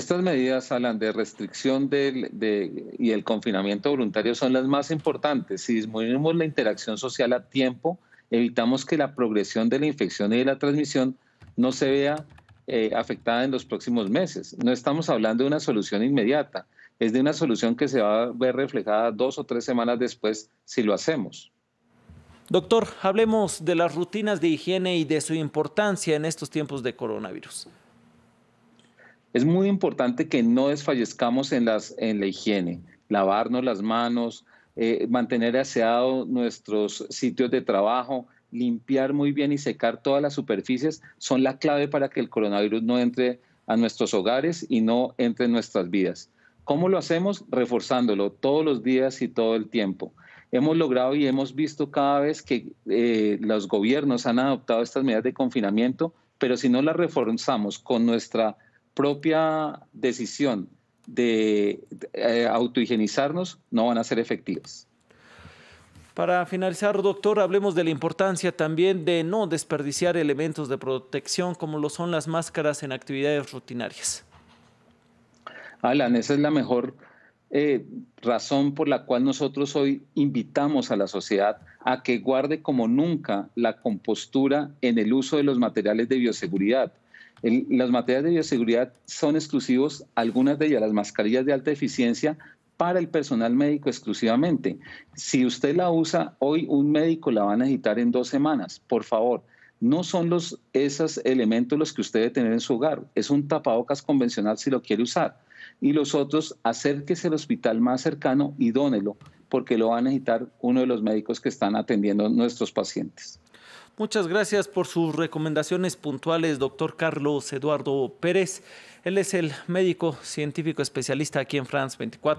Estas medidas, hablan de restricción y el confinamiento voluntario son las más importantes. Si disminuimos la interacción social a tiempo, evitamos que la progresión de la infección y de la transmisión no se vea eh, afectada en los próximos meses. No estamos hablando de una solución inmediata, es de una solución que se va a ver reflejada dos o tres semanas después si lo hacemos. Doctor, hablemos de las rutinas de higiene y de su importancia en estos tiempos de coronavirus. Es muy importante que no desfallezcamos en, las, en la higiene, lavarnos las manos, eh, mantener aseado nuestros sitios de trabajo, limpiar muy bien y secar todas las superficies son la clave para que el coronavirus no entre a nuestros hogares y no entre en nuestras vidas. ¿Cómo lo hacemos? Reforzándolo todos los días y todo el tiempo. Hemos logrado y hemos visto cada vez que eh, los gobiernos han adoptado estas medidas de confinamiento, pero si no las reforzamos con nuestra propia decisión de eh, no van a ser efectivas. Para finalizar, doctor, hablemos de la importancia también de no desperdiciar elementos de protección como lo son las máscaras en actividades rutinarias. Alan, esa es la mejor eh, razón por la cual nosotros hoy invitamos a la sociedad a que guarde como nunca la compostura en el uso de los materiales de bioseguridad las materias de bioseguridad son exclusivos, algunas de ellas, las mascarillas de alta eficiencia, para el personal médico exclusivamente. Si usted la usa hoy, un médico la va a necesitar en dos semanas. Por favor, no son los, esos elementos los que usted debe tener en su hogar. Es un tapabocas convencional si lo quiere usar. Y los otros, acérquese al hospital más cercano y dónelo, porque lo va a necesitar uno de los médicos que están atendiendo nuestros pacientes. Muchas gracias por sus recomendaciones puntuales, doctor Carlos Eduardo Pérez. Él es el médico científico especialista aquí en France 24.